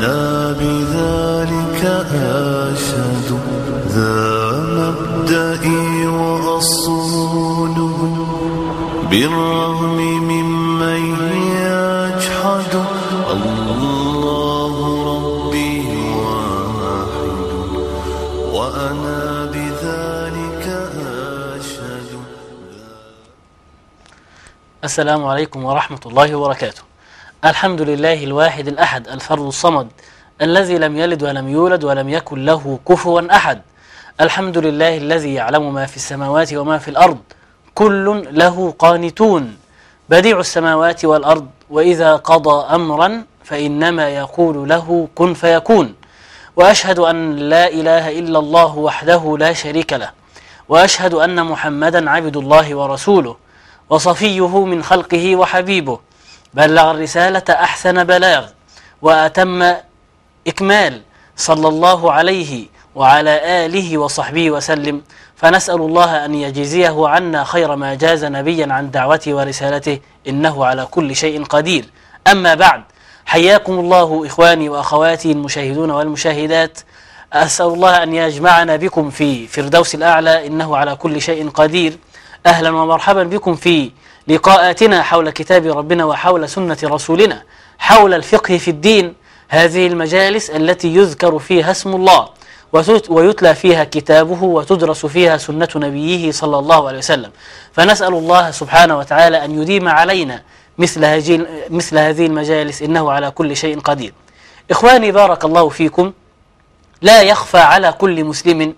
أنا بذلك أشهد ذا مبدئي وأصول بالرغم ممن يجحد الله ربي واحد وأنا بذلك أشهد السلام عليكم ورحمة الله وبركاته الحمد لله الواحد الأحد الفرد الصمد الذي لم يلد ولم يولد ولم يكن له كفوا أحد الحمد لله الذي يعلم ما في السماوات وما في الأرض كل له قانتون بديع السماوات والأرض وإذا قضى أمرا فإنما يقول له كن فيكون وأشهد أن لا إله إلا الله وحده لا شريك له وأشهد أن محمدا عبد الله ورسوله وصفيه من خلقه وحبيبه بلغ الرسالة أحسن بلاغ وأتم إكمال صلى الله عليه وعلى آله وصحبه وسلم فنسأل الله أن يجزيه عنا خير ما جاز نبيا عن دعوته ورسالته إنه على كل شيء قدير أما بعد حياكم الله إخواني وأخواتي المشاهدون والمشاهدات أسأل الله أن يجمعنا بكم في فردوس الأعلى إنه على كل شيء قدير أهلا ومرحبا بكم في لقاءاتنا حول كتاب ربنا وحول سنة رسولنا حول الفقه في الدين هذه المجالس التي يذكر فيها اسم الله ويتلى فيها كتابه وتدرس فيها سنة نبيه صلى الله عليه وسلم فنسأل الله سبحانه وتعالى أن يديم علينا مثل, مثل هذه المجالس إنه على كل شيء قدير إخواني بارك الله فيكم لا يخفى على كل مسلم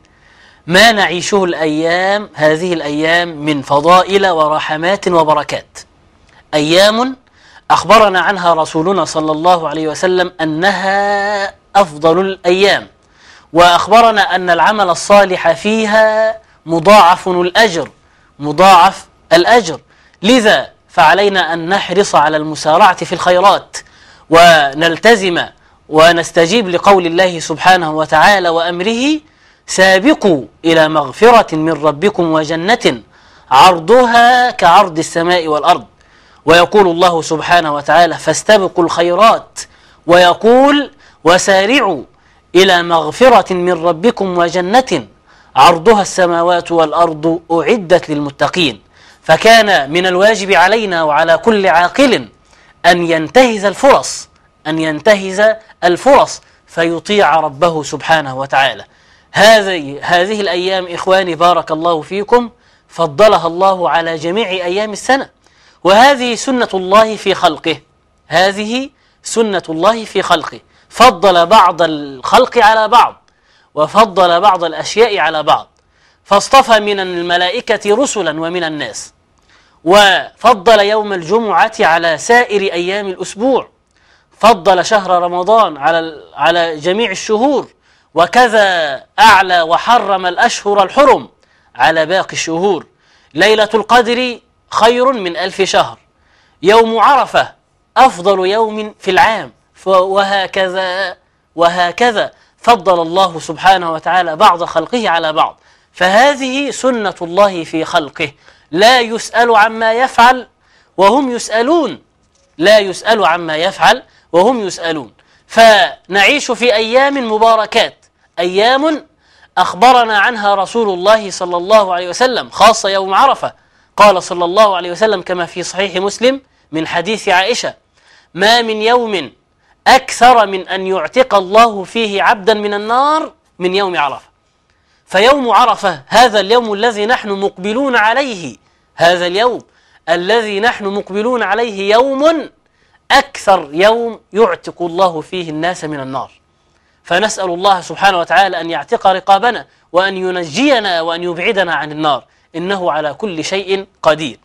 ما نعيشه الأيام هذه الأيام من فضائل ورحمات وبركات أيام أخبرنا عنها رسولنا صلى الله عليه وسلم أنها أفضل الأيام وأخبرنا أن العمل الصالح فيها مضاعف الأجر مضاعف الأجر لذا فعلينا أن نحرص على المسارعة في الخيرات ونلتزم ونستجيب لقول الله سبحانه وتعالى وأمره سابقوا إلى مغفرة من ربكم وجنة عرضها كعرض السماء والأرض ويقول الله سبحانه وتعالى فاستبقوا الخيرات ويقول وسارعوا إلى مغفرة من ربكم وجنة عرضها السماوات والأرض أعدت للمتقين فكان من الواجب علينا وعلى كل عاقل أن ينتهز الفرص أن ينتهز الفرص فيطيع ربه سبحانه وتعالى هذه هذه الأيام إخواني بارك الله فيكم فضلها الله على جميع أيام السنة وهذه سنة الله في خلقه هذه سنة الله في خلقه فضل بعض الخلق على بعض وفضل بعض الأشياء على بعض فاصطفى من الملائكة رسلا ومن الناس وفضل يوم الجمعة على سائر أيام الأسبوع فضل شهر رمضان على على جميع الشهور وكذا أعلى وحرم الأشهر الحرم على باقي الشهور ليلة القدر خير من ألف شهر يوم عرفة أفضل يوم في العام وهكذا وهكذا فضل الله سبحانه وتعالى بعض خلقه على بعض فهذه سنة الله في خلقه لا يسأل عما يفعل وهم يسألون لا يسأل عما يفعل وهم يسألون فنعيش في أيام مباركات أيام أخبرنا عنها رسول الله صلى الله عليه وسلم خاصة يوم عرفة قال صلى الله عليه وسلم كما في صحيح مسلم من حديث عائشة ما من يوم أكثر من أن يعتق الله فيه عبدا من النار من يوم عرفة فيوم عرفة هذا اليوم الذي نحن مقبلون عليه هذا اليوم الذي نحن مقبلون عليه يوم أكثر يوم يعتق الله فيه الناس من النار فنسأل الله سبحانه وتعالى أن يعتق رقابنا وأن ينجينا وأن يبعدنا عن النار إنه على كل شيء قدير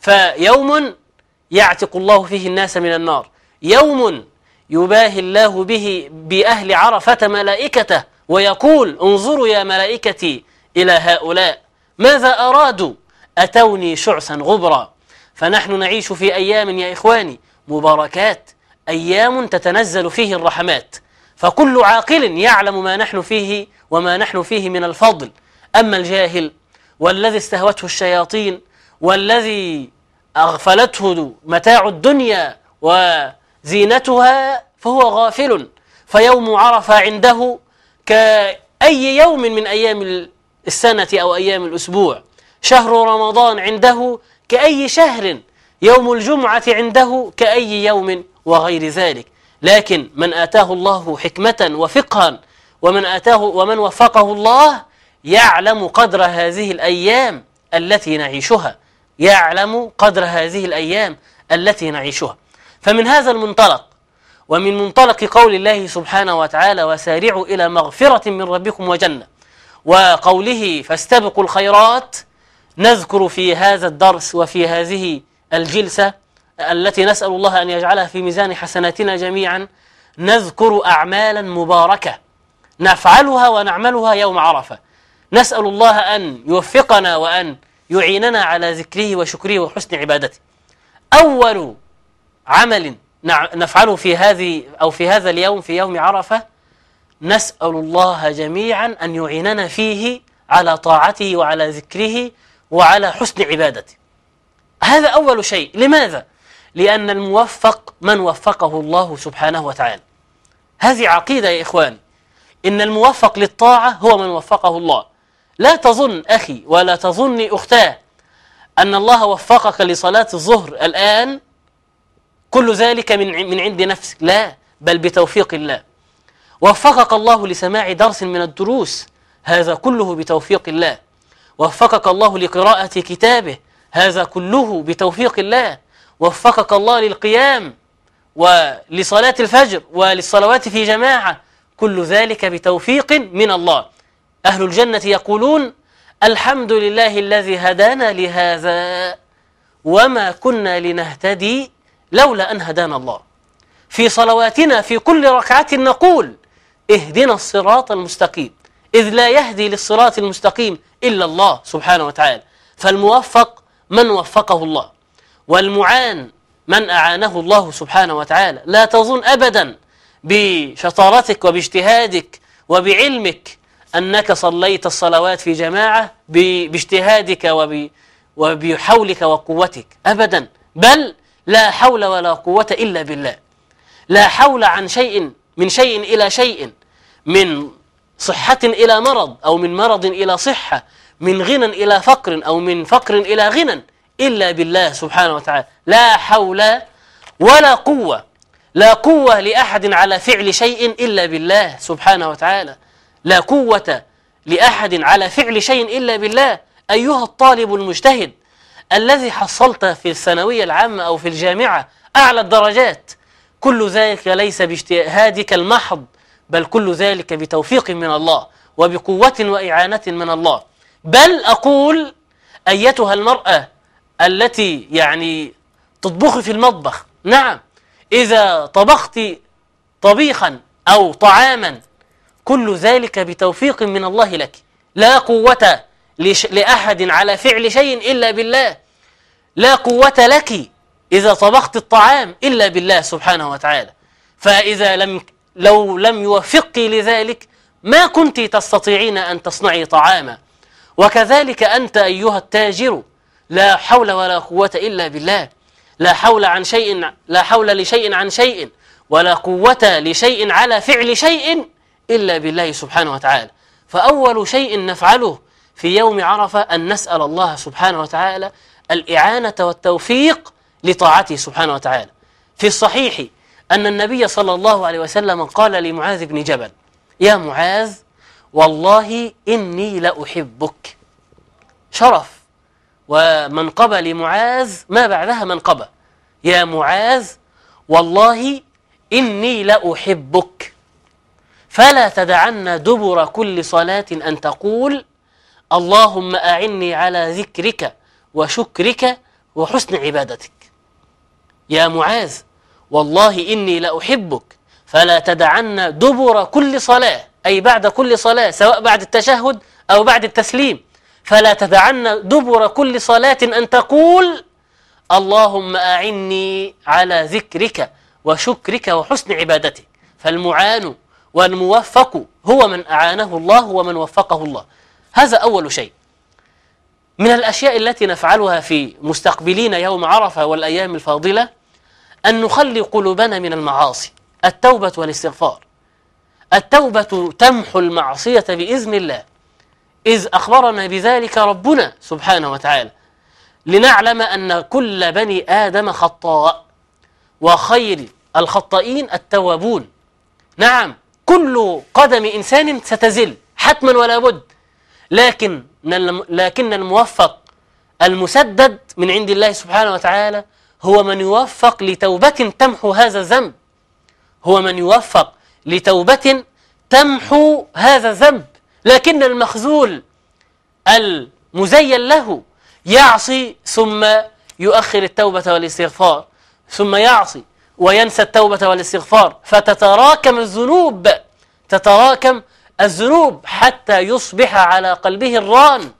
فيوم يعتق الله فيه الناس من النار يوم يباهي الله به بأهل عرفة ملائكته ويقول انظروا يا ملائكتي إلى هؤلاء ماذا أرادوا أتوني شعثا غبرا فنحن نعيش في أيام يا إخواني مباركات أيام تتنزل فيه الرحمات فكل عاقل يعلم ما نحن فيه وما نحن فيه من الفضل أما الجاهل والذي استهوته الشياطين والذي أغفلته متاع الدنيا وزينتها فهو غافل فيوم عرفة عنده كأي يوم من أيام السنة أو أيام الأسبوع شهر رمضان عنده كأي شهر يوم الجمعة عنده كأي يوم وغير ذلك لكن من آتاه الله حكمة وفقها ومن آتاه ومن وفقه الله يعلم قدر هذه الأيام التي نعيشها يعلم قدر هذه الأيام التي نعيشها فمن هذا المنطلق ومن منطلق قول الله سبحانه وتعالى وسارعوا إلى مغفرة من ربكم وجنة وقوله فاستبقوا الخيرات نذكر في هذا الدرس وفي هذه الجلسة التي نسأل الله أن يجعلها في ميزان حسناتنا جميعا نذكر أعمالا مباركة نفعلها ونعملها يوم عرفة نسأل الله أن يوفقنا وأن يعيننا على ذكره وشكره وحسن عبادته أول عمل نفعله في هذه أو في هذا اليوم في يوم عرفة نسأل الله جميعا أن يعيننا فيه على طاعته وعلى ذكره وعلى حسن عبادته هذا أول شيء لماذا؟ لأن الموفق من وفقه الله سبحانه وتعالى هذه عقيدة يا إخواني إن الموفق للطاعة هو من وفقه الله لا تظن أخي ولا تظني أختاه أن الله وفقك لصلاة الظهر الآن كل ذلك من من عند نفسك لا بل بتوفيق الله وفقك الله لسماع درس من الدروس هذا كله بتوفيق الله وفقك الله لقراءة كتابه هذا كله بتوفيق الله وفقك الله للقيام ولصلاة الفجر وللصلوات في جماعة كل ذلك بتوفيق من الله أهل الجنة يقولون الحمد لله الذي هدانا لهذا وما كنا لنهتدي لولا أن هدانا الله في صلواتنا في كل ركعة نقول اهدنا الصراط المستقيم إذ لا يهدي للصراط المستقيم إلا الله سبحانه وتعالى فالموفق من وفقه الله والمعان من أعانه الله سبحانه وتعالى لا تظن أبدا بشطارتك وباجتهادك وبعلمك أنك صليت الصلوات في جماعة باجتهادك وبحولك وقوتك أبدا بل لا حول ولا قوة إلا بالله لا حول عن شيء من شيء إلى شيء من صحة إلى مرض أو من مرض إلى صحة من غنى إلى فقر أو من فقر إلى غنى إلا بالله سبحانه وتعالى لا حول ولا قوة لا قوة لأحد على فعل شيء إلا بالله سبحانه وتعالى لا قوة لأحد على فعل شيء إلا بالله أيها الطالب المجتهد الذي حصلت في الثانوية العامة أو في الجامعة أعلى الدرجات كل ذلك ليس باجتهادك المحض بل كل ذلك بتوفيق من الله وبقوة وإعانة من الله بل أقول أيتها المرأة التي يعني تطبخي في المطبخ نعم إذا طبخت طبيخا أو طعاما كل ذلك بتوفيق من الله لك لا قوة لأحد على فعل شيء إلا بالله لا قوة لك إذا طبخت الطعام إلا بالله سبحانه وتعالى فإذا لم لو لم يوفقك لذلك ما كنت تستطيعين أن تصنعي طعاما وكذلك أنت أيها التاجر لا حول ولا قوة إلا بالله لا حول عن شيء لا حول لشيء عن شيء ولا قوة لشيء على فعل شيء إلا بالله سبحانه وتعالى فأول شيء نفعله في يوم عرفة أن نسأل الله سبحانه وتعالى الإعانة والتوفيق لطاعته سبحانه وتعالى في الصحيح أن النبي صلى الله عليه وسلم قال لمعاذ بن جبل يا معاذ والله إني لأحبك شرف ومنقبة لمعاذ ما بعدها منقبة يا معاذ والله إني لأحبك فلا تدعن دبر كل صلاة أن تقول اللهم أعني على ذكرك وشكرك وحسن عبادتك يا معاذ والله إني لأحبك فلا تدعن دبر كل صلاة أي بعد كل صلاة سواء بعد التشهد أو بعد التسليم فلا تدعن دبر كل صلاة أن تقول اللهم أعني على ذكرك وشكرك وحسن عبادتك فالمعان والموفق هو من أعانه الله ومن وفقه الله هذا أول شيء من الأشياء التي نفعلها في مستقبلين يوم عرفة والأيام الفاضلة أن نخلي قلوبنا من المعاصي التوبة والاستغفار التوبة تمحو المعصية بإذن الله إذ أخبرنا بذلك ربنا سبحانه وتعالى لنعلم أن كل بني آدم خطاء وخير الخطائين التوابون نعم كل قدم إنسان ستزل حتما ولا بد لكن لكن الموفق المسدد من عند الله سبحانه وتعالى هو من يوفق لتوبة تمحو هذا الذنب هو من يوفق لتوبة تمحو هذا الذنب لكن المخذول المزين له يعصي ثم يؤخر التوبة والاستغفار ثم يعصي وينسى التوبة والاستغفار فتتراكم الذنوب تتراكم الذنوب حتى يصبح على قلبه الران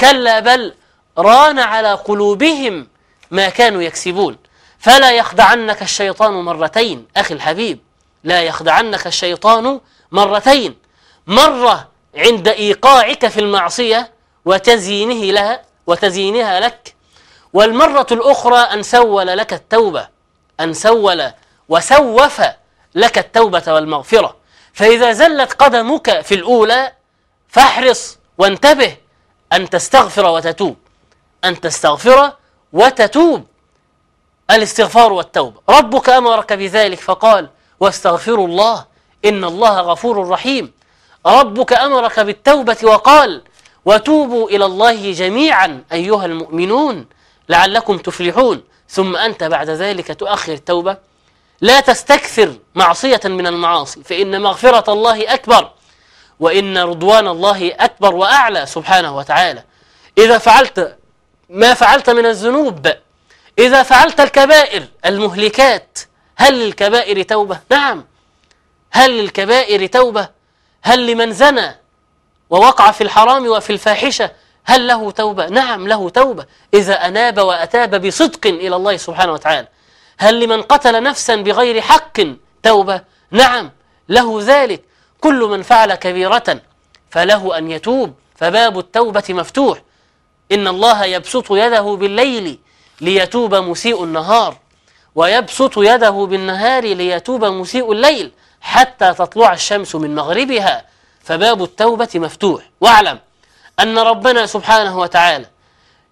كلا بل ران على قلوبهم ما كانوا يكسبون فلا يخدعنك الشيطان مرتين أخي الحبيب لا يخدعنك الشيطان مرتين مرة عند إيقاعك في المعصية وتزيينه لها وتزيينها لك والمرة الأخرى أن سول لك التوبة أن سول وسوف لك التوبة والمغفرة فإذا زلت قدمك في الأولى فاحرص وانتبه أن تستغفر وتتوب أن تستغفر وتتوب الاستغفار والتوبة ربك أمرك بذلك فقال واستغفروا الله إن الله غفور رحيم ربك أمرك بالتوبة وقال وتوبوا إلى الله جميعا أيها المؤمنون لعلكم تفلحون ثم أنت بعد ذلك تؤخر التوبة لا تستكثر معصية من المعاصي فإن مغفرة الله أكبر وإن رضوان الله أكبر وأعلى سبحانه وتعالى إذا فعلت ما فعلت من الذنوب إذا فعلت الكبائر المهلكات هل للكبائر توبة؟ نعم هل للكبائر توبة؟ هل لمن زنى ووقع في الحرام وفي الفاحشة هل له توبة؟ نعم له توبة إذا أناب وأتاب بصدق إلى الله سبحانه وتعالى هل لمن قتل نفسا بغير حق توبة؟ نعم له ذلك كل من فعل كبيرة فله أن يتوب فباب التوبة مفتوح إن الله يبسط يده بالليل ليتوب مسيء النهار ويبسط يده بالنهار ليتوب مسيء الليل حتى تطلع الشمس من مغربها فباب التوبة مفتوح واعلم أن ربنا سبحانه وتعالى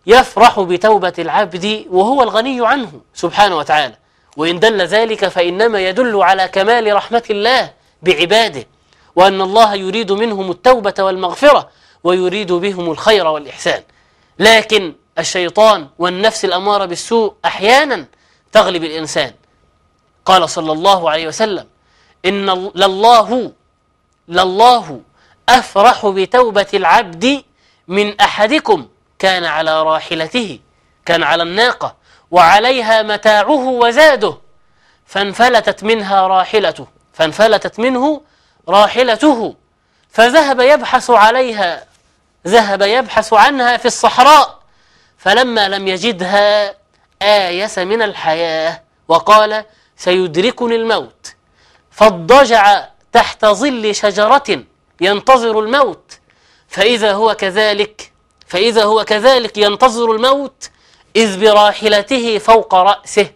يفرح بتوبة العبد وهو الغني عنه سبحانه وتعالى وإن دل ذلك فإنما يدل على كمال رحمة الله بعباده وأن الله يريد منهم التوبة والمغفرة ويريد بهم الخير والإحسان لكن الشيطان والنفس الأمارة بالسوء أحيانا تغلب الإنسان قال صلى الله عليه وسلم إن لله لله أفرح بتوبة العبد من أحدكم كان على راحلته كان على الناقة وعليها متاعه وزاده فانفلتت منها راحلته فانفلتت منه راحلته فذهب يبحث عليها ذهب يبحث عنها في الصحراء فلما لم يجدها آيس من الحياة وقال سيدركني الموت فاضطجع تحت ظل شجرة ينتظر الموت فإذا هو كذلك فإذا هو كذلك ينتظر الموت إذ براحلته فوق رأسه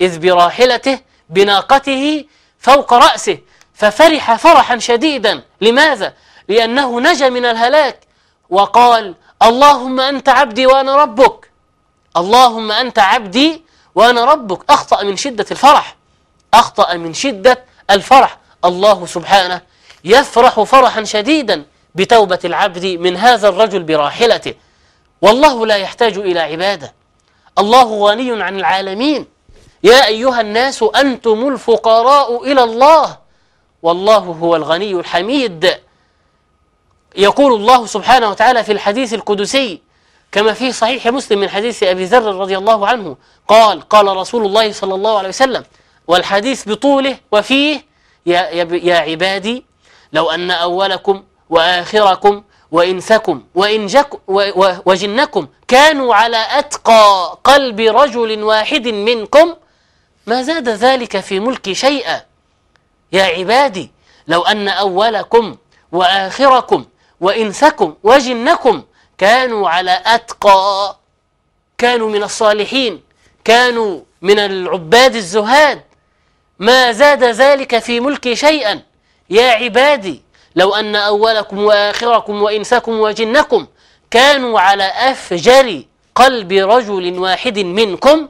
إذ براحلته بناقته فوق رأسه ففرح فرحا شديدا لماذا؟ لأنه نجا من الهلاك وقال اللهم أنت عبدي وأنا ربك اللهم أنت عبدي وأنا ربك أخطأ من شدة الفرح أخطأ من شدة الفرح الله سبحانه يفرح فرحا شديدا بتوبة العبد من هذا الرجل براحلته والله لا يحتاج إلى عبادة الله غني عن العالمين يا أيها الناس أنتم الفقراء إلى الله والله هو الغني الحميد يقول الله سبحانه وتعالى في الحديث القدسي كما في صحيح مسلم من حديث أبي ذر رضي الله عنه قال قال رسول الله صلى الله عليه وسلم والحديث بطوله وفيه يا, يا عبادي لو أن أولكم وآخركم وإنسكم وجنكم كانوا على أتقى قلب رجل واحد منكم ما زاد ذلك في ملكي شيئا يا عبادي لو أن أولكم وآخركم وإنسكم وجنكم كانوا على أتقى كانوا من الصالحين كانوا من العباد الزهاد ما زاد ذلك في ملكي شيئا يا عبادي لو أن أولكم وآخركم وإنسكم وجنكم كانوا على أفجر قلب رجل واحد منكم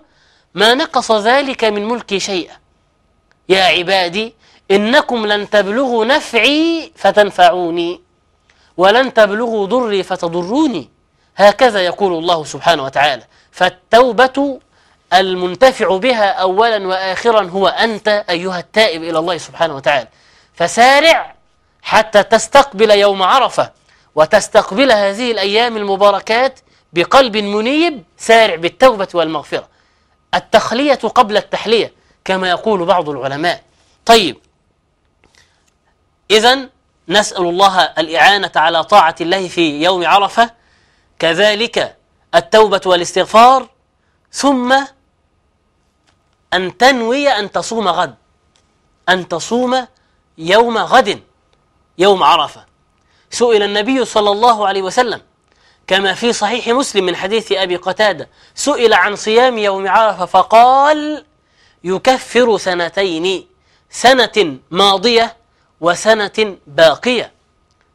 ما نقص ذلك من ملكي شيئا يا عبادي إنكم لن تبلغوا نفعي فتنفعوني ولن تبلغوا ضري فتضروني هكذا يقول الله سبحانه وتعالى فالتوبة المنتفع بها أولا وآخرا هو أنت أيها التائب إلى الله سبحانه وتعالى فسارع حتى تستقبل يوم عرفة وتستقبل هذه الأيام المباركات بقلب منيب سارع بالتوبة والمغفرة التخلية قبل التحلية كما يقول بعض العلماء طيب إذا نسأل الله الإعانة على طاعة الله في يوم عرفة كذلك التوبة والاستغفار ثم أن تنوي أن تصوم غد أن تصوم يوم غد يوم عرفة سئل النبي صلى الله عليه وسلم كما في صحيح مسلم من حديث أبي قتادة سئل عن صيام يوم عرفة فقال يكفر سنتين سنة ماضية وسنة باقية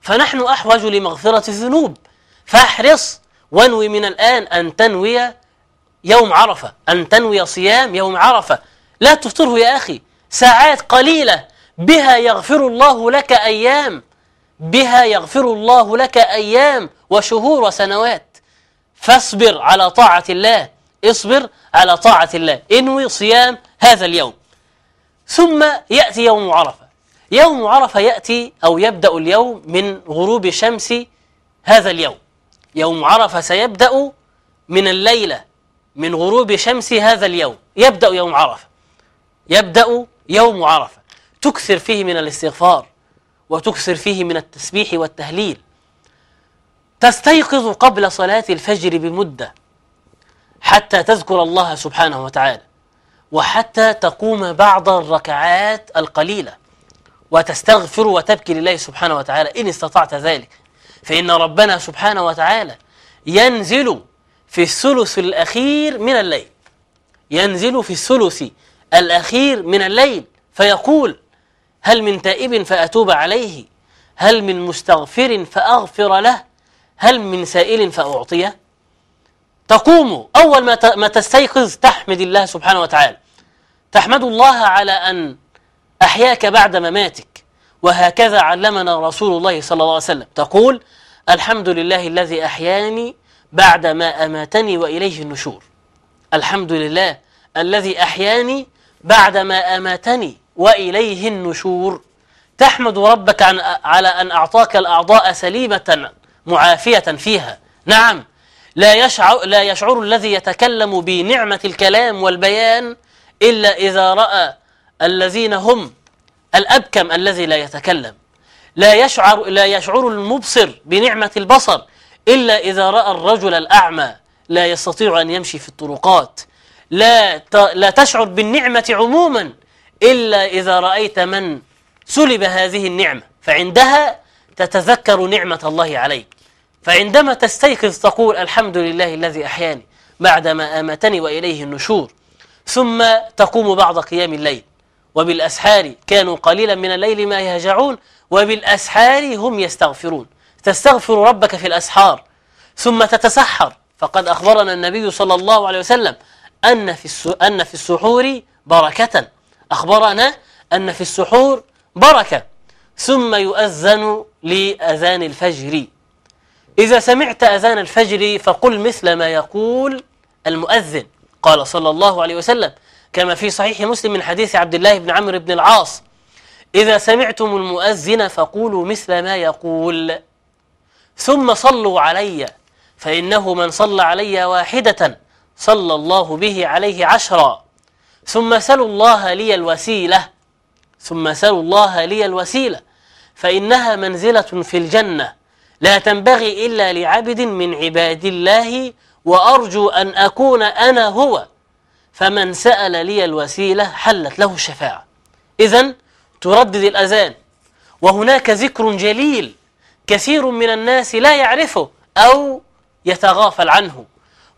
فنحن أحوج لمغفرة الذنوب فاحرص وانوي من الآن أن تنوي يوم عرفة أن تنوي صيام يوم عرفة لا تفطره يا أخي ساعات قليلة بها يغفر الله لك أيام بها يغفر الله لك أيام وشهور وسنوات فاصبر على طاعة الله اصبر على طاعة الله انوي صيام هذا اليوم ثم يأتي يوم عرفة يوم عرفة يأتي أو يبدأ اليوم من غروب شمس هذا اليوم يوم عرفة سيبدأ من الليلة من غروب شمس هذا اليوم يبدأ يوم عرفة يبدأ يوم عرفة تكثر فيه من الاستغفار وتكثر فيه من التسبيح والتهليل تستيقظ قبل صلاة الفجر بمدة حتى تذكر الله سبحانه وتعالى وحتى تقوم بعض الركعات القليلة وتستغفر وتبكي لله سبحانه وتعالى إن استطعت ذلك فإن ربنا سبحانه وتعالى ينزل في الثلث الأخير من الليل ينزل في الثلث الأخير من الليل فيقول هل من تائب فأتوب عليه هل من مستغفر فأغفر له هل من سائل فأعطيه تقوم أول ما تستيقظ تحمد الله سبحانه وتعالى تحمد الله على أن أحياك بعد مماتك وهكذا علمنا رسول الله صلى الله عليه وسلم تقول الحمد لله الذي أحياني بعد ما أماتني وإليه النشور الحمد لله الذي أحياني بعد ما أماتني وإليه النشور تحمد ربك عن على أن أعطاك الأعضاء سليمة معافية فيها نعم لا يشعر, لا يشعر الذي يتكلم بنعمة الكلام والبيان إلا إذا رأى الذين هم الأبكم الذي لا يتكلم لا يشعر, لا يشعر المبصر بنعمة البصر إلا إذا رأى الرجل الأعمى لا يستطيع أن يمشي في الطرقات لا لا تشعر بالنعمة عموما إلا إذا رأيت من سلب هذه النعمة فعندها تتذكر نعمة الله عليك فعندما تستيقظ تقول الحمد لله الذي أحياني بعدما أماتني وإليه النشور ثم تقوم بعد قيام الليل وبالأسحار كانوا قليلا من الليل ما يهجعون وبالأسحار هم يستغفرون تستغفر ربك في الأسحار ثم تتسحر فقد أخبرنا النبي صلى الله عليه وسلم أن في أن في السحور بركة أخبرنا أن في السحور بركة ثم يؤذن لأذان الفجر إذا سمعت أذان الفجر فقل مثل ما يقول المؤذن قال صلى الله عليه وسلم كما في صحيح مسلم من حديث عبد الله بن عمرو بن العاص إذا سمعتم المؤذن فقولوا مثل ما يقول ثم صلوا علي فإنه من صلى علي واحدة صلى الله به عليه عشرا ثم سلوا الله لي الوسيلة ثم سلوا الله لي الوسيلة فإنها منزلة في الجنة لا تنبغي إلا لعبد من عباد الله وأرجو أن أكون أنا هو فمن سأل لي الوسيلة حلت له الشفاعة إذا تردد الأذان وهناك ذكر جليل كثير من الناس لا يعرفه أو يتغافل عنه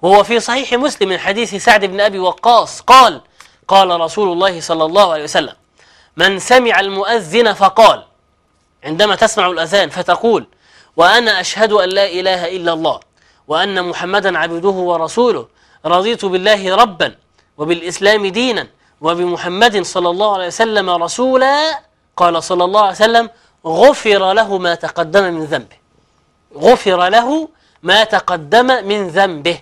وهو في صحيح مسلم من حديث سعد بن أبي وقاص قال قال رسول الله صلى الله عليه وسلم من سمع المؤذن فقال عندما تسمع الأذان فتقول وأنا أشهد أن لا إله إلا الله وأن محمدا عبده ورسوله رضيت بالله ربا وبالإسلام دينا وبمحمد صلى الله عليه وسلم رسولا قال صلى الله عليه وسلم غفر له ما تقدم من ذنبه غفر له ما تقدم من ذنبه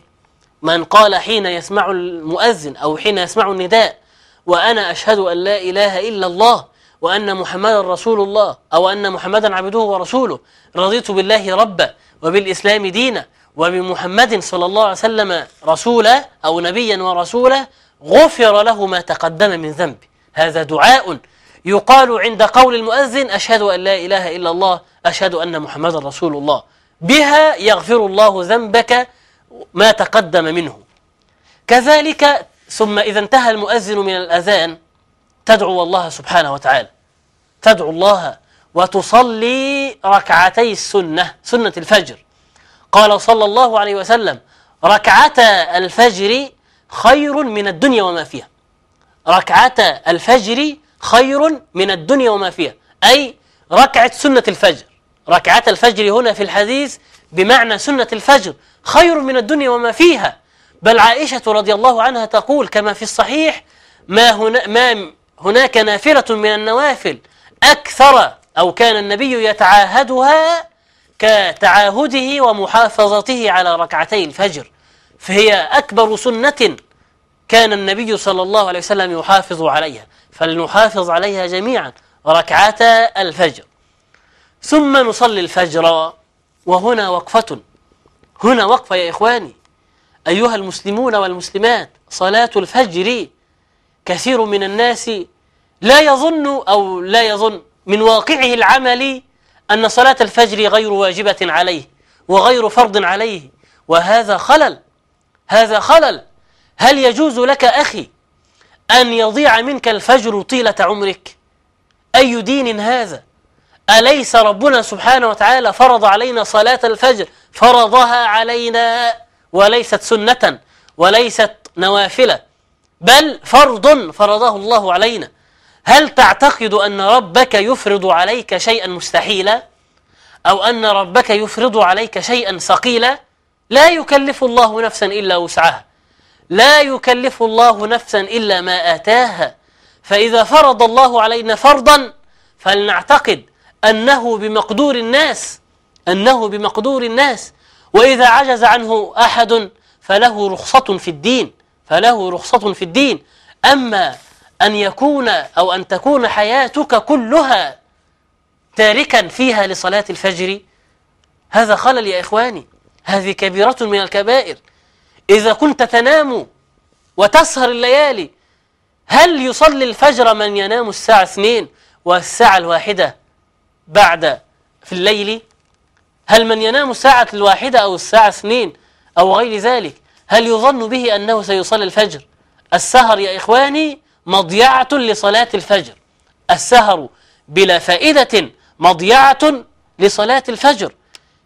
من قال حين يسمع المؤذن أو حين يسمع النداء وأنا أشهد أن لا إله إلا الله وأن محمدا رسول الله أو أن محمدا عبده ورسوله رضيت بالله ربا وبالإسلام دينا وبمحمد صلى الله عليه وسلم رسولا أو نبيا ورسولا غفر له ما تقدم من ذنبه هذا دعاء يقال عند قول المؤذن أشهد أن لا إله إلا الله أشهد أن محمد رسول الله بها يغفر الله ذنبك ما تقدم منه كذلك ثم إذا انتهى المؤذن من الأذان تدعو الله سبحانه وتعالى تدعو الله وتصلي ركعتي السنة سنة الفجر قال صلى الله عليه وسلم ركعتا الفجر خير من الدنيا وما فيها ركعتا الفجر خير من الدنيا وما فيها أي ركعة سنة الفجر ركعة الفجر هنا في الحديث بمعنى سنة الفجر خير من الدنيا وما فيها بل عائشة رضي الله عنها تقول كما في الصحيح ما, هنا ما هناك نافلة من النوافل أكثر أو كان النبي يتعاهدها كتعاهده ومحافظته على ركعتي الفجر فهي أكبر سنة كان النبي صلى الله عليه وسلم يحافظ عليها فلنحافظ عليها جميعا ركعتا الفجر ثم نصلي الفجر وهنا وقفة هنا وقفة يا إخواني أيها المسلمون والمسلمات صلاة الفجر كثير من الناس لا يظن أو لا يظن من واقعه العملي أن صلاة الفجر غير واجبة عليه وغير فرض عليه وهذا خلل هذا خلل هل يجوز لك أخي أن يضيع منك الفجر طيلة عمرك أي دين هذا أليس ربنا سبحانه وتعالى فرض علينا صلاة الفجر فرضها علينا وليست سنة وليست نوافلة بل فرض فرضه الله علينا هل تعتقد أن ربك يفرض عليك شيئا مستحيلا أو أن ربك يفرض عليك شيئا ثقيلا لا يكلف الله نفسا إلا وسعها لا يكلف الله نفسا إلا ما آتاها فإذا فرض الله علينا فرضا فلنعتقد أنه بمقدور الناس أنه بمقدور الناس وإذا عجز عنه أحد فله رخصة في الدين فله رخصة في الدين أما أن يكون أو أن تكون حياتك كلها تاركا فيها لصلاة الفجر هذا خلل يا إخواني هذه كبيرة من الكبائر إذا كنت تنام وتسهر الليالي هل يصلي الفجر من ينام الساعة 2 والساعة الواحدة بعد في الليل هل من ينام الساعة الواحدة أو الساعة 2 أو غير ذلك هل يظن به أنه سيصلي الفجر السهر يا إخواني مضيعة لصلاة الفجر السهر بلا فائدة مضيعة لصلاة الفجر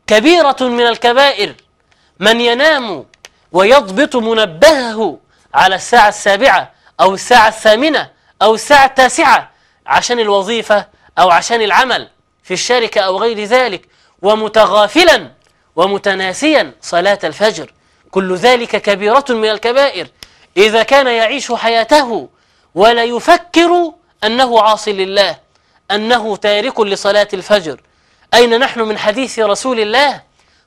كبيرة من الكبائر من ينام ويضبط منبهه على الساعة السابعة أو الساعة الثامنة أو الساعة التاسعة عشان الوظيفة أو عشان العمل في الشركة أو غير ذلك ومتغافلا ومتناسيا صلاة الفجر كل ذلك كبيرة من الكبائر إذا كان يعيش حياته ولا يفكر أنه عاصي لله أنه تارك لصلاة الفجر أين نحن من حديث رسول الله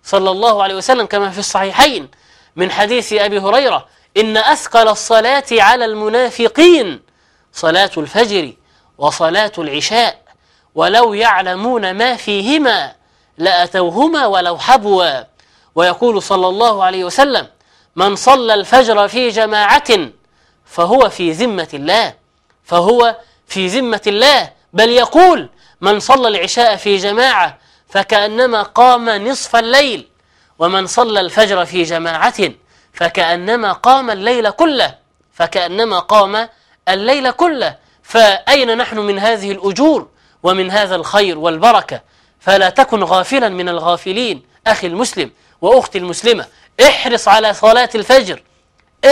صلى الله عليه وسلم كما في الصحيحين من حديث أبي هريرة إن أثقل الصلاة على المنافقين صلاة الفجر وصلاة العشاء ولو يعلمون ما فيهما لأتوهما ولو حبوا ويقول صلى الله عليه وسلم من صلى الفجر في جماعة فهو في ذمة الله فهو في ذمة الله بل يقول من صلى العشاء في جماعة فكأنما قام نصف الليل ومن صلى الفجر في جماعة فكأنما قام الليل كله فكأنما قام الليل كله فأين نحن من هذه الأجور ومن هذا الخير والبركة فلا تكن غافلا من الغافلين أخي المسلم وأختي المسلمة احرص على صلاة الفجر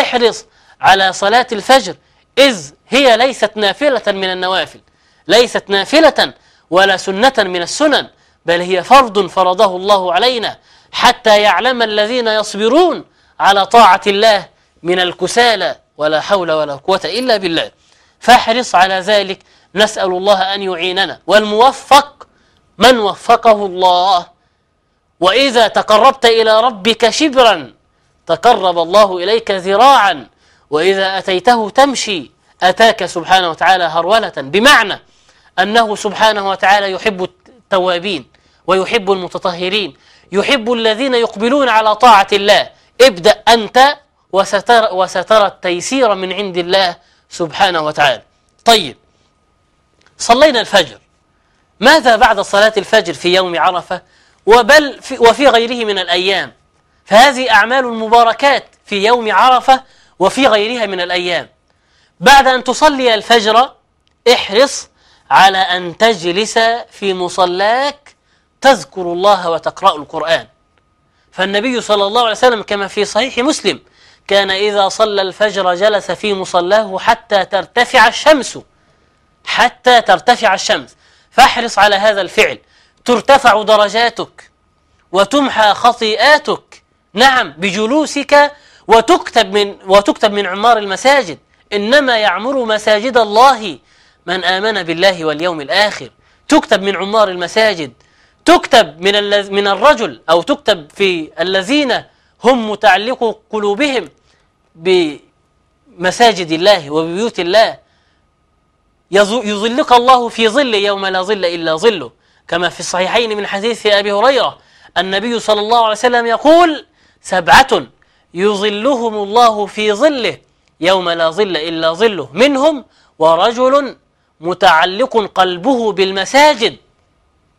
احرص على صلاة الفجر إذ هي ليست نافلة من النوافل ليست نافلة ولا سنة من السنن بل هي فرض فرضه الله علينا حتى يعلم الذين يصبرون على طاعة الله من الكسالى ولا حول ولا قوة إلا بالله فاحرص على ذلك نسأل الله أن يعيننا والموفق من وفقه الله وإذا تقربت إلى ربك شبرا تقرب الله إليك ذراعا وإذا أتيته تمشي أتاك سبحانه وتعالى هرولة بمعنى أنه سبحانه وتعالى يحب التوابين ويحب المتطهرين يحب الذين يقبلون على طاعة الله ابدأ أنت وسترى, وسترى التيسير من عند الله سبحانه وتعالى طيب صلينا الفجر ماذا بعد صلاة الفجر في يوم عرفة وبل في وفي غيره من الأيام فهذه أعمال المباركات في يوم عرفة وفي غيرها من الأيام بعد أن تصلي الفجر احرص على أن تجلس في مصلاك تذكر الله وتقرأ القرآن فالنبي صلى الله عليه وسلم كما في صحيح مسلم كان إذا صلى الفجر جلس في مصلاه حتى ترتفع الشمس حتى ترتفع الشمس فاحرص على هذا الفعل ترتفع درجاتك وتمحى خطيئاتك نعم بجلوسك وتكتب من وتكتب من عمار المساجد إنما يعمر مساجد الله من آمن بالله واليوم الآخر تكتب من عمار المساجد تكتب من, من الرجل أو تكتب في الذين هم متعلق قلوبهم بمساجد الله وبيوت الله يظلك الله في ظل يوم لا ظل إلا ظله كما في الصحيحين من حديث أبي هريرة النبي صلى الله عليه وسلم يقول سبعة يظلهم الله في ظله يوم لا ظل إلا ظله منهم ورجل متعلق قلبه بالمساجد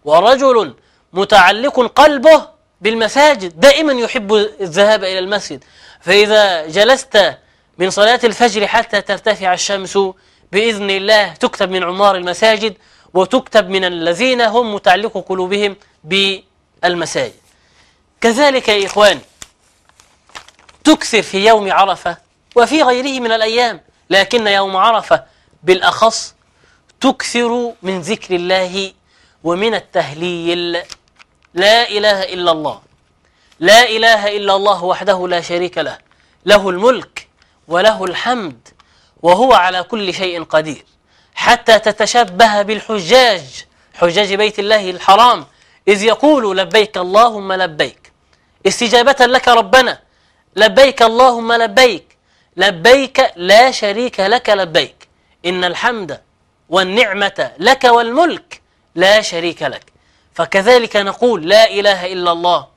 ورجل متعلق قلبه بالمساجد دائما يحب الذهاب إلى المسجد فإذا جلست من صلاة الفجر حتى ترتفع الشمس بإذن الله تكتب من عمار المساجد وتكتب من الذين هم متعلق قلوبهم بالمساجد كذلك يا إخوان تكثر في يوم عرفة وفي غيره من الأيام لكن يوم عرفة بالأخص تكثر من ذكر الله ومن التهليل لا إله إلا الله لا إله إلا الله وحده لا شريك له له الملك وله الحمد وهو على كل شيء قدير حتى تتشبه بالحجاج حجاج بيت الله الحرام إذ يقول لبيك اللهم لبيك استجابة لك ربنا لبيك اللهم لبيك لبيك لا شريك لك لبيك إن الحمد والنعمة لك والملك لا شريك لك فكذلك نقول لا إله إلا الله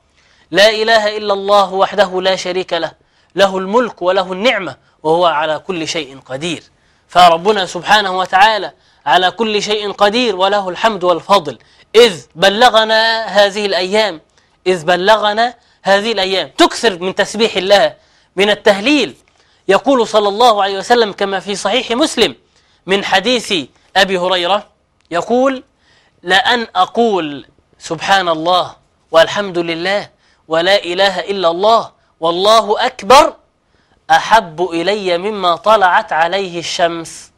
لا إله إلا الله وحده لا شريك له له الملك وله النعمة وهو على كل شيء قدير فربنا سبحانه وتعالى على كل شيء قدير وله الحمد والفضل إذ بلغنا هذه الأيام إذ بلغنا هذه الأيام تكثر من تسبيح الله من التهليل يقول صلى الله عليه وسلم كما في صحيح مسلم من حديث أبي هريرة يقول لأن أقول سبحان الله والحمد لله ولا إله إلا الله والله أكبر أحب إلي مما طلعت عليه الشمس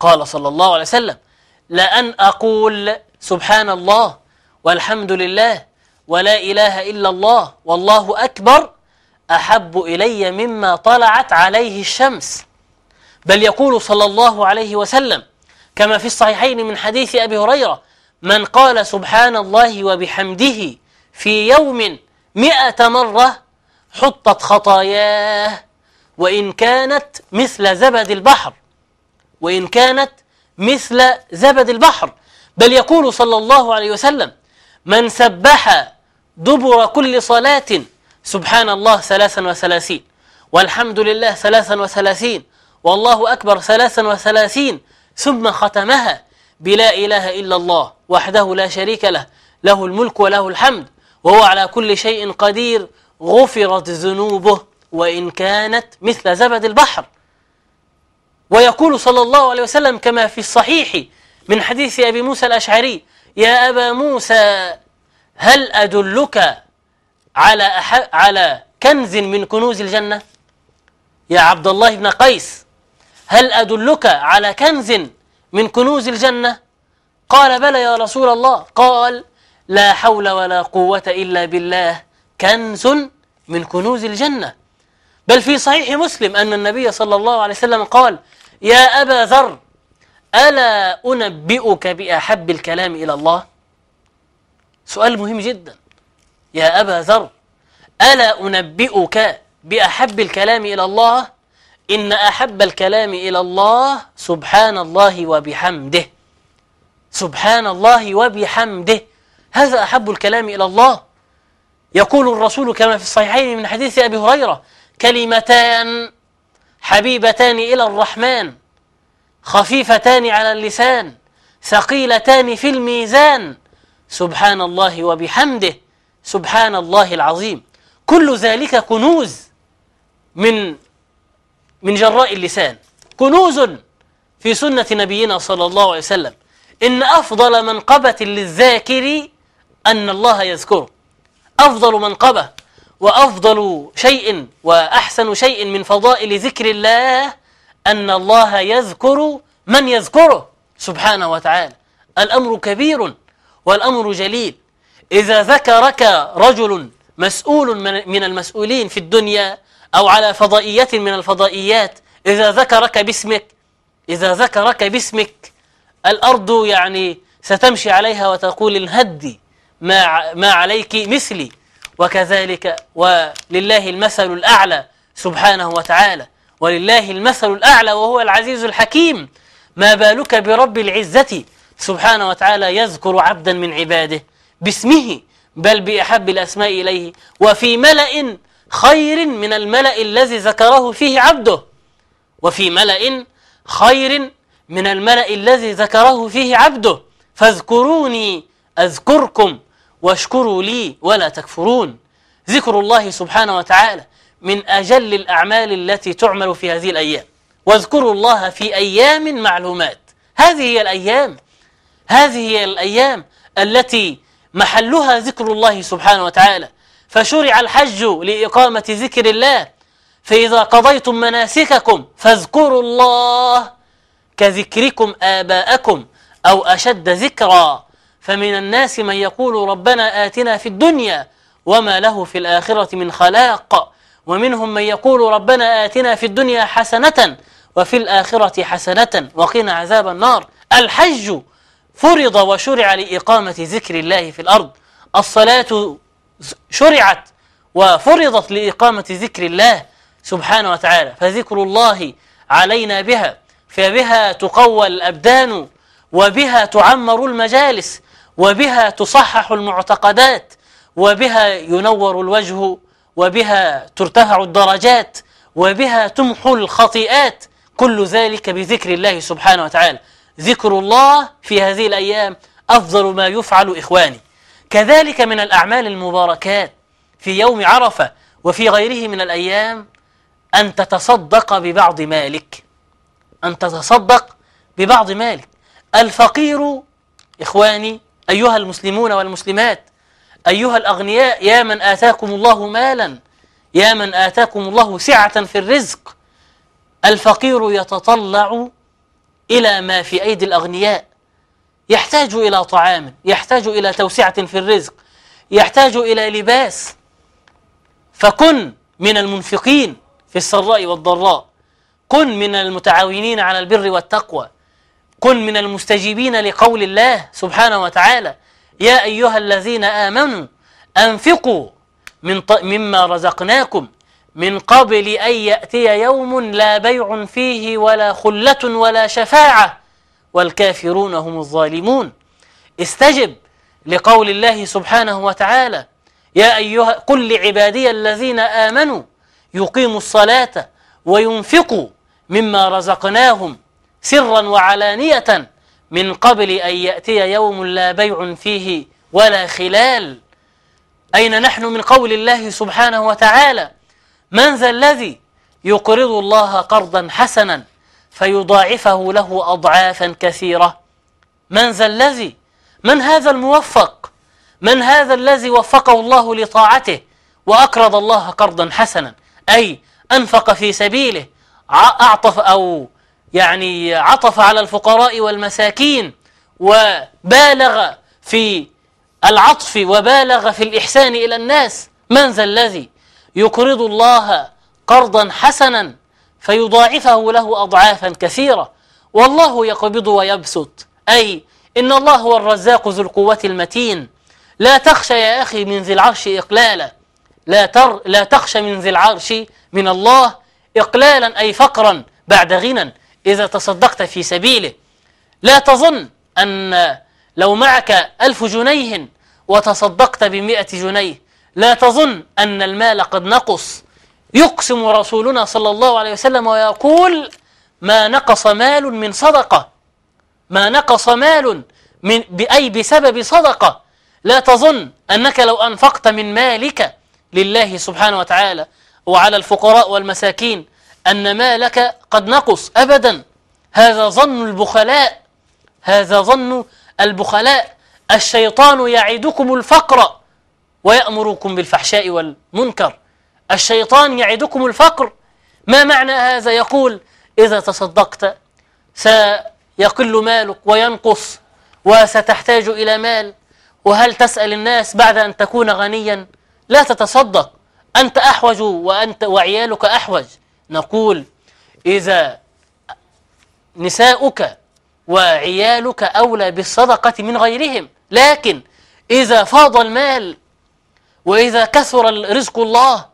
قال صلى الله عليه وسلم لأن أقول سبحان الله والحمد لله ولا إله إلا الله والله أكبر أحب إلي مما طلعت عليه الشمس بل يقول صلى الله عليه وسلم كما في الصحيحين من حديث أبي هريرة من قال سبحان الله وبحمده في يوم مئة مرة حطت خطاياه وإن كانت مثل زبد البحر وإن كانت مثل زبد البحر بل يقول صلى الله عليه وسلم من سبح دبر كل صلاة سبحان الله ثلاثا وثلاثين والحمد لله ثلاثا وثلاثين والله أكبر ثلاثا وثلاثين ثم ختمها بلا إله إلا الله وحده لا شريك له له الملك وله الحمد وهو على كل شيء قدير غفرت ذنوبه وإن كانت مثل زبد البحر ويقول صلى الله عليه وسلم كما في الصحيح من حديث أبي موسى الأشعري يا أبا موسى هل أدلك على على كنز من كنوز الجنة يا عبد الله بن قيس هل أدلك على كنز من كنوز الجنة قال بلى يا رسول الله قال لا حول ولا قوة إلا بالله كنز من كنوز الجنة بل في صحيح مسلم أن النبي صلى الله عليه وسلم قال يا أبا ذر ألا أنبئك بأحب الكلام إلى الله سؤال مهم جدا يا أبا ذر ألا أنبئك بأحب الكلام إلى الله إن أحب الكلام إلى الله سبحان الله وبحمده سبحان الله وبحمده هذا أحب الكلام إلى الله يقول الرسول كما في الصحيحين من حديث أبي هريرة كلمتان حبيبتان إلى الرحمن خفيفتان على اللسان ثقيلتان في الميزان سبحان الله وبحمده سبحان الله العظيم كل ذلك كنوز من من جراء اللسان كنوز في سنة نبينا صلى الله عليه وسلم إن أفضل منقبة للذاكر أن الله يذكره أفضل منقبة وأفضل شيء وأحسن شيء من فضائل ذكر الله أن الله يذكر من يذكره سبحانه وتعالى الأمر كبير والأمر جليل إذا ذكرك رجل مسؤول من المسؤولين في الدنيا أو على فضائية من الفضائيات إذا ذكرك باسمك إذا ذكرك باسمك الأرض يعني ستمشي عليها وتقول انهدي ما, ما عليك مثلي وكذلك ولله المثل الأعلى سبحانه وتعالى ولله المثل الأعلى وهو العزيز الحكيم ما بالك برب العزة سبحانه وتعالى يذكر عبدا من عباده باسمه بل بأحب الأسماء إليه وفي ملأ خير من الملأ الذي ذكره فيه عبده وفي ملأ خير من الملأ الذي ذكره فيه عبده فاذكروني أذكركم واشكروا لي ولا تكفرون ذكر الله سبحانه وتعالى من أجل الأعمال التي تعمل في هذه الأيام واذكروا الله في أيام معلومات هذه هي الأيام هذه هي الأيام التي محلها ذكر الله سبحانه وتعالى فشرع الحج لإقامة ذكر الله فإذا قضيتم مناسككم فاذكروا الله كذكركم آباءكم أو أشد ذكرا فمن الناس من يقول ربنا آتنا في الدنيا وما له في الآخرة من خلاق ومنهم من يقول ربنا آتنا في الدنيا حسنة وفي الآخرة حسنة وقنا عذاب النار الحج فرض وشرع لإقامة ذكر الله في الأرض الصلاة شرعت وفرضت لإقامة ذكر الله سبحانه وتعالى فذكر الله علينا بها فبها تقوى الأبدان وبها تعمر المجالس وبها تصحح المعتقدات وبها ينور الوجه وبها ترتفع الدرجات وبها تمحو الخطيئات كل ذلك بذكر الله سبحانه وتعالى ذكر الله في هذه الأيام أفضل ما يفعل إخواني كذلك من الأعمال المباركات في يوم عرفة وفي غيره من الأيام أن تتصدق ببعض مالك أن تتصدق ببعض مالك الفقير إخواني أيها المسلمون والمسلمات أيها الأغنياء يا من آتاكم الله مالا يا من آتاكم الله سعة في الرزق الفقير يتطلع إلى ما في أيدي الأغنياء يحتاج إلى طعام يحتاج إلى توسعة في الرزق يحتاج إلى لباس فكن من المنفقين في السراء والضراء كن من المتعاونين على البر والتقوى كن من المستجيبين لقول الله سبحانه وتعالى يا أيها الذين آمنوا أنفقوا من ط... مما رزقناكم من قبل أن يأتي يوم لا بيع فيه ولا خلة ولا شفاعة والكافرون هم الظالمون استجب لقول الله سبحانه وتعالى يا أيها قل لعبادي الذين آمنوا يقيموا الصلاة وينفقوا مما رزقناهم سرا وعلانية من قبل أن يأتي يوم لا بيع فيه ولا خلال أين نحن من قول الله سبحانه وتعالى من ذا الذي يقرض الله قرضا حسنا فيضاعفه له أضعافا كثيرة من ذا الذي من هذا الموفق من هذا الذي وفقه الله لطاعته وأقرض الله قرضا حسنا أي أنفق في سبيله أعطف أو يعني عطف على الفقراء والمساكين وبالغ في العطف وبالغ في الإحسان إلى الناس من ذا الذي يقرض الله قرضا حسنا فيضاعفه له أضعافا كثيرة والله يقبض ويبسط أي إن الله هو الرزاق ذو القوة المتين لا تخشى يا أخي من ذي العرش إقلالا لا, تر لا تخشى من ذي العرش من الله إقلالا أي فقرا بعد غنى إذا تصدقت في سبيله لا تظن أن لو معك ألف جنيه وتصدقت بمئة جنيه لا تظن أن المال قد نقص يقسم رسولنا صلى الله عليه وسلم ويقول ما نقص مال من صدقة ما نقص مال من بأي بسبب صدقة لا تظن أنك لو أنفقت من مالك لله سبحانه وتعالى وعلى الفقراء والمساكين أن مالك قد نقص أبدا هذا ظن البخلاء هذا ظن البخلاء الشيطان يعدكم الفقر ويأمركم بالفحشاء والمنكر الشيطان يعدكم الفقر ما معنى هذا يقول إذا تصدقت سيقل مالك وينقص وستحتاج إلى مال وهل تسأل الناس بعد أن تكون غنيا لا تتصدق أنت أحوج وأنت وعيالك أحوج نقول إذا نساؤك وعيالك أولى بالصدقة من غيرهم لكن إذا فاض المال وإذا كثر رزق الله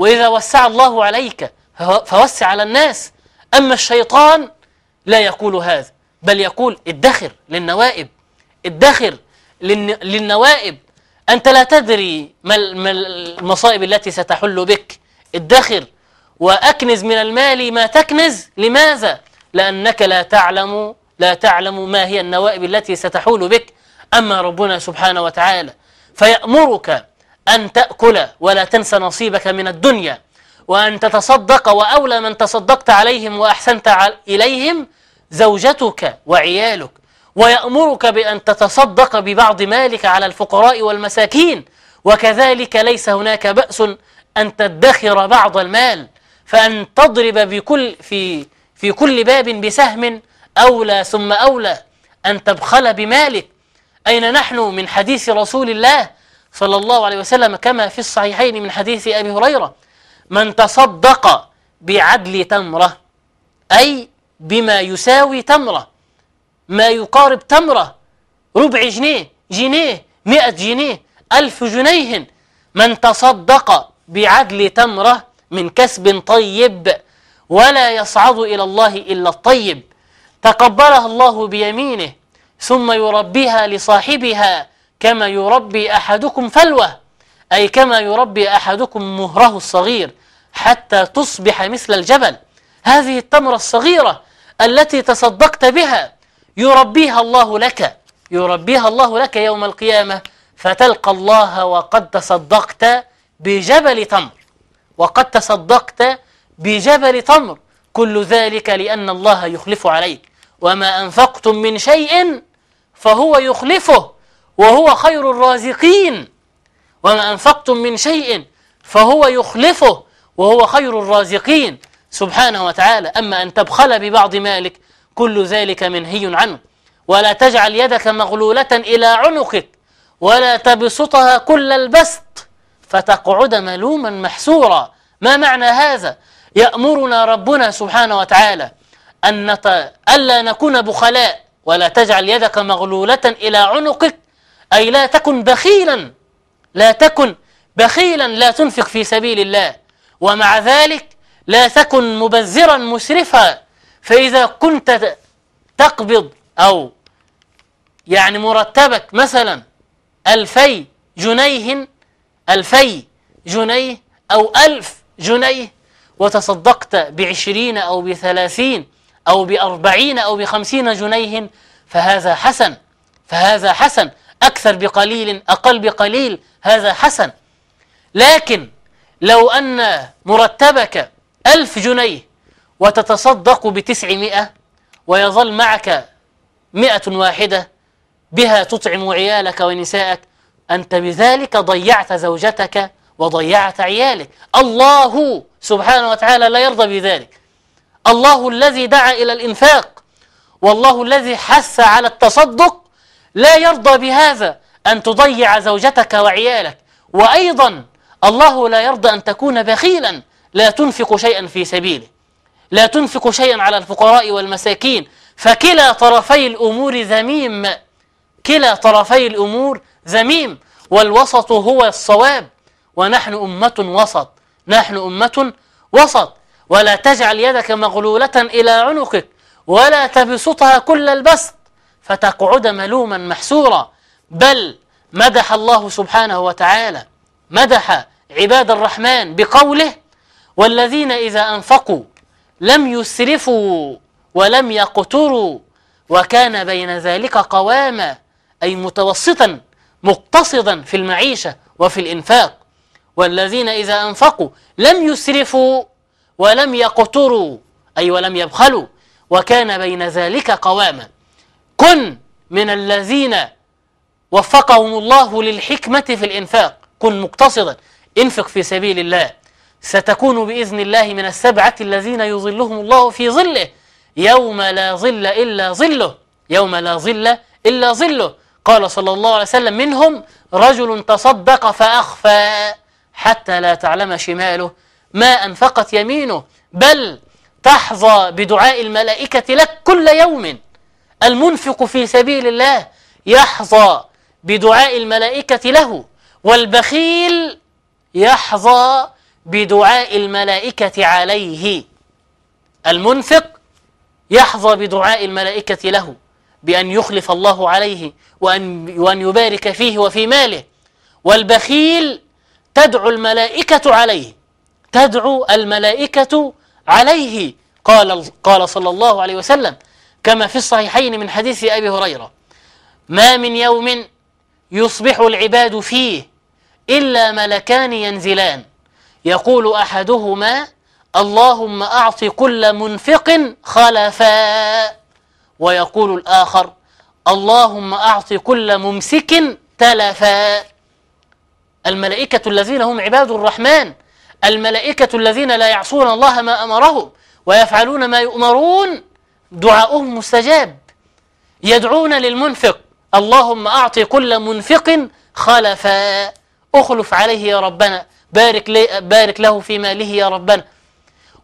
وإذا وسع الله عليك فوسع على الناس أما الشيطان لا يقول هذا بل يقول ادخر للنوائب ادخر للنوائب أنت لا تدري ما المصائب التي ستحل بك ادخر وأكنز من المال ما تكنز لماذا؟ لأنك لا تعلم لا تعلم ما هي النوائب التي ستحول بك أما ربنا سبحانه وتعالى فيأمرك أن تأكل ولا تنس نصيبك من الدنيا وأن تتصدق وأولى من تصدقت عليهم وأحسنت إليهم زوجتك وعيالك ويأمرك بأن تتصدق ببعض مالك على الفقراء والمساكين وكذلك ليس هناك بأس أن تدخر بعض المال فأن تضرب بكل في في كل باب بسهم أولى ثم أولى أن تبخل بمالك أين نحن من حديث رسول الله صلى الله عليه وسلم كما في الصحيحين من حديث أبي هريرة من تصدق بعدل تمرة أي بما يساوي تمرة ما يقارب تمرة ربع جنيه جنيه مئة جنيه ألف جنيه من تصدق بعدل تمرة من كسب طيب ولا يصعد إلى الله إلا الطيب تقبلها الله بيمينه ثم يربيها لصاحبها كما يربي أحدكم فلوة أي كما يربي أحدكم مهره الصغير حتى تصبح مثل الجبل هذه التمرة الصغيرة التي تصدقت بها يربيها الله لك يربيها الله لك يوم القيامة فتلقى الله وقد تصدقت بجبل تمر وقد تصدقت بجبل تمر كل ذلك لأن الله يخلف عليك وما أنفقتم من شيء فهو يخلفه وهو خير الرازقين وما أنفقتم من شيء فهو يخلفه وهو خير الرازقين سبحانه وتعالى أما أن تبخل ببعض مالك كل ذلك منهي عنه ولا تجعل يدك مغلولة إلى عنقك ولا تبسطها كل البسط فتقعد ملوما محسورا ما معنى هذا يأمرنا ربنا سبحانه وتعالى أن ألا نكون بخلاء ولا تجعل يدك مغلولة إلى عنقك أي لا تكن بخيلا لا تكن بخيلا لا تنفق في سبيل الله ومع ذلك لا تكن مبذرا مسرفا فإذا كنت تقبض أو يعني مرتبك مثلا ألفي جنيه ألفي جنيه أو ألف جنيه وتصدقت بعشرين أو بثلاثين أو بأربعين أو بخمسين جنيه فهذا حسن فهذا حسن أكثر بقليل أقل بقليل هذا حسن لكن لو أن مرتبك ألف جنيه وتتصدق بتسعمائة ويظل معك مئة واحدة بها تطعم عيالك ونساءك أنت بذلك ضيعت زوجتك وضيعت عيالك الله سبحانه وتعالى لا يرضى بذلك الله الذي دعا إلى الإنفاق والله الذي حث على التصدق لا يرضى بهذا أن تضيع زوجتك وعيالك وأيضا الله لا يرضى أن تكون بخيلا لا تنفق شيئا في سبيله لا تنفق شيئا على الفقراء والمساكين فكلا طرفي الأمور ذميم كلا طرفي الأمور ذميم والوسط هو الصواب ونحن أمة وسط نحن أمة وسط ولا تجعل يدك مغلولة إلى عنقك ولا تبسطها كل البسط فتقعد ملوما محسورا بل مدح الله سبحانه وتعالى مدح عباد الرحمن بقوله والذين إذا أنفقوا لم يسرفوا ولم يقتروا وكان بين ذلك قواما أي متوسطا مقتصدا في المعيشة وفي الإنفاق والذين إذا أنفقوا لم يسرفوا ولم يقتروا أي ولم يبخلوا وكان بين ذلك قواما كن من الذين وفقهم الله للحكمة في الإنفاق كن مقتصدا انفق في سبيل الله ستكون بإذن الله من السبعة الذين يظلهم الله في ظله يوم لا ظل إلا ظله يوم لا ظل إلا ظله قال صلى الله عليه وسلم منهم رجل تصدق فأخفى حتى لا تعلم شماله ما أنفقت يمينه بل تحظى بدعاء الملائكة لك كل يوم المنفق في سبيل الله يحظى بدعاء الملائكة له والبخيل يحظى بدعاء الملائكة عليه المنفق يحظى بدعاء الملائكة له بأن يخلف الله عليه وأن, وأن يبارك فيه وفي ماله والبخيل تدعو الملائكة عليه تدعو الملائكة عليه قال, قال صلى الله عليه وسلم كما في الصحيحين من حديث أبي هريرة ما من يوم يصبح العباد فيه إلا ملكان ينزلان يقول أحدهما اللهم أعط كل منفق خلفا ويقول الآخر اللهم أعط كل ممسك تلفا الملائكة الذين هم عباد الرحمن الملائكة الذين لا يعصون الله ما أمرهم ويفعلون ما يؤمرون دعاؤهم مستجاب يدعون للمنفق اللهم أعط كل منفق خلفا أخلف عليه يا ربنا بارك, لي بارك له في ماله يا ربنا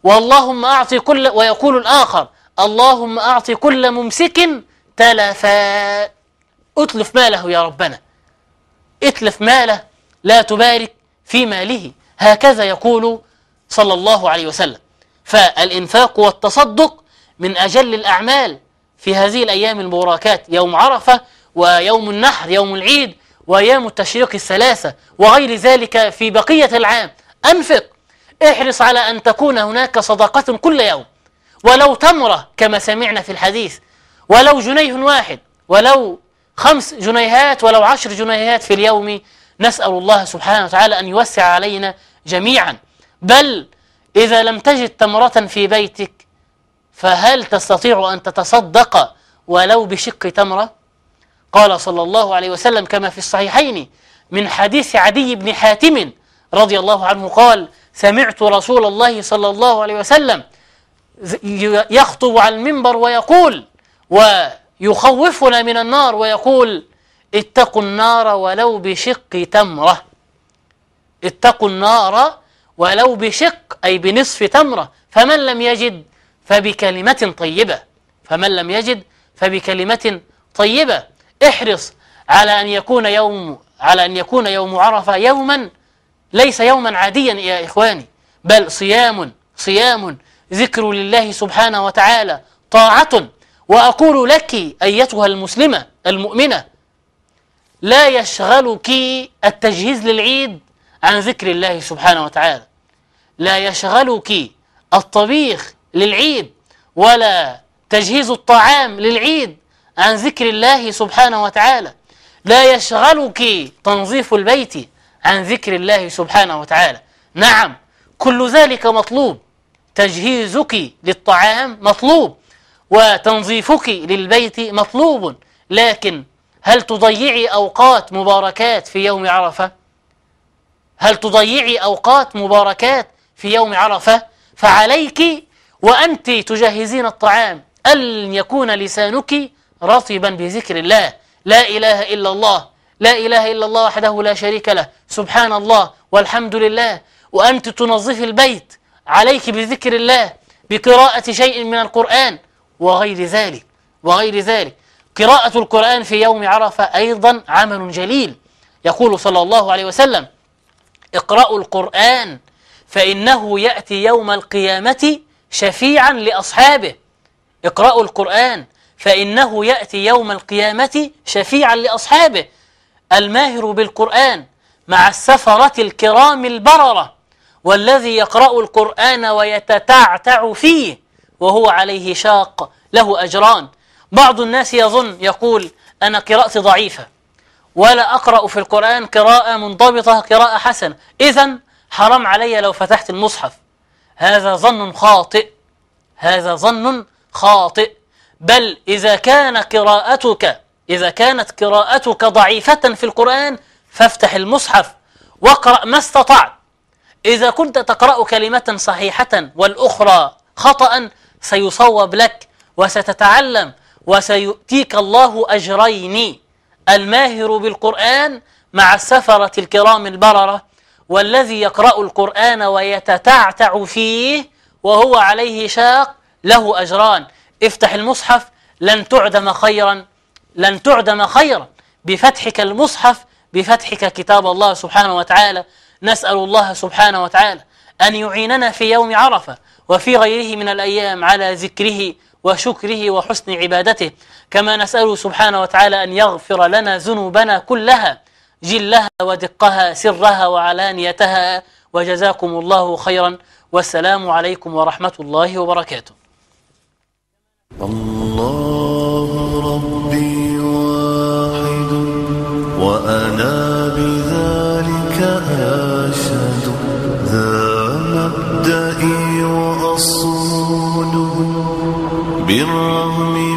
واللهم أعط كل ويقول الآخر اللهم أعط كل ممسك تلفا أتلف ماله يا ربنا اتلف ماله لا تبارك في ماله هكذا يقول صلى الله عليه وسلم فالإنفاق والتصدق من أجل الأعمال في هذه الأيام المباركات يوم عرفة ويوم النحر يوم العيد وأيام التشريق الثلاثة وغير ذلك في بقية العام أنفق احرص على أن تكون هناك صدقة كل يوم ولو تمرة كما سمعنا في الحديث ولو جنيه واحد ولو خمس جنيهات ولو عشر جنيهات في اليوم نسأل الله سبحانه وتعالى أن يوسع علينا جميعا بل إذا لم تجد تمرة في بيتك فهل تستطيع أن تتصدق ولو بشق تمرة قال صلى الله عليه وسلم كما في الصحيحين من حديث عدي بن حاتم رضي الله عنه قال سمعت رسول الله صلى الله عليه وسلم يخطب على المنبر ويقول ويخوفنا من النار ويقول اتقوا النار ولو بشق تمرة اتقوا النار ولو بشق أي بنصف تمرة فمن لم يجد فبكلمة طيبة فمن لم يجد فبكلمة طيبة احرص على أن يكون يوم على أن يكون يوم عرفة يوما ليس يوما عاديا يا إخواني بل صيام صيام ذكر لله سبحانه وتعالى طاعة وأقول لك أيتها المسلمة المؤمنة لا يشغلك التجهيز للعيد عن ذكر الله سبحانه وتعالى لا يشغلك الطبيخ للعيد ولا تجهيز الطعام للعيد عن ذكر الله سبحانه وتعالى لا يشغلك تنظيف البيت عن ذكر الله سبحانه وتعالى نعم كل ذلك مطلوب تجهيزك للطعام مطلوب وتنظيفك للبيت مطلوب لكن هل تضيعي أوقات مباركات في يوم عرفة؟ هل تضيعي أوقات مباركات في يوم عرفة؟ فعليك وأنت تجهزين الطعام أن يكون لسانك رطبا بذكر الله لا إله إلا الله لا إله إلا الله وحده لا شريك له سبحان الله والحمد لله وأنت تنظف البيت عليك بذكر الله بقراءة شيء من القرآن وغير ذلك وغير ذلك قراءة القرآن في يوم عرفة أيضا عمل جليل يقول صلى الله عليه وسلم اقرأوا القرآن فإنه يأتي يوم القيامة شفيعا لأصحابه اقرأوا القرآن فإنه يأتي يوم القيامة شفيعا لأصحابه الماهر بالقرآن مع السفرة الكرام البررة والذي يقرأ القرآن ويتتعتع فيه وهو عليه شاق له أجران بعض الناس يظن يقول أنا قراءتي ضعيفة ولا أقرأ في القرآن قراءة منضبطة قراءة حسنة إذا حرام علي لو فتحت المصحف هذا ظن خاطئ هذا ظن خاطئ بل إذا كان قراءتك إذا كانت قراءتك ضعيفة في القرآن فافتح المصحف واقرأ ما استطعت إذا كنت تقرأ كلمة صحيحة والأخرى خطأ سيصوب لك وستتعلم وسيؤتيك الله أجرين الماهر بالقرآن مع السفرة الكرام البررة والذي يقرأ القرآن ويتتعتع فيه وهو عليه شاق له أجران افتح المصحف لن تعدم خيرا لن تعدم خيرا بفتحك المصحف بفتحك كتاب الله سبحانه وتعالى نسأل الله سبحانه وتعالى أن يعيننا في يوم عرفة وفي غيره من الأيام على ذكره وشكره وحسن عبادته كما نسأل سبحانه وتعالى أن يغفر لنا ذنوبنا كلها جلها ودقها سرها وعلانيتها وجزاكم الله خيرا والسلام عليكم ورحمة الله وبركاته الله ربي واحد وأنا بذلك أشهد ذا مبدئي وأصول بالرغم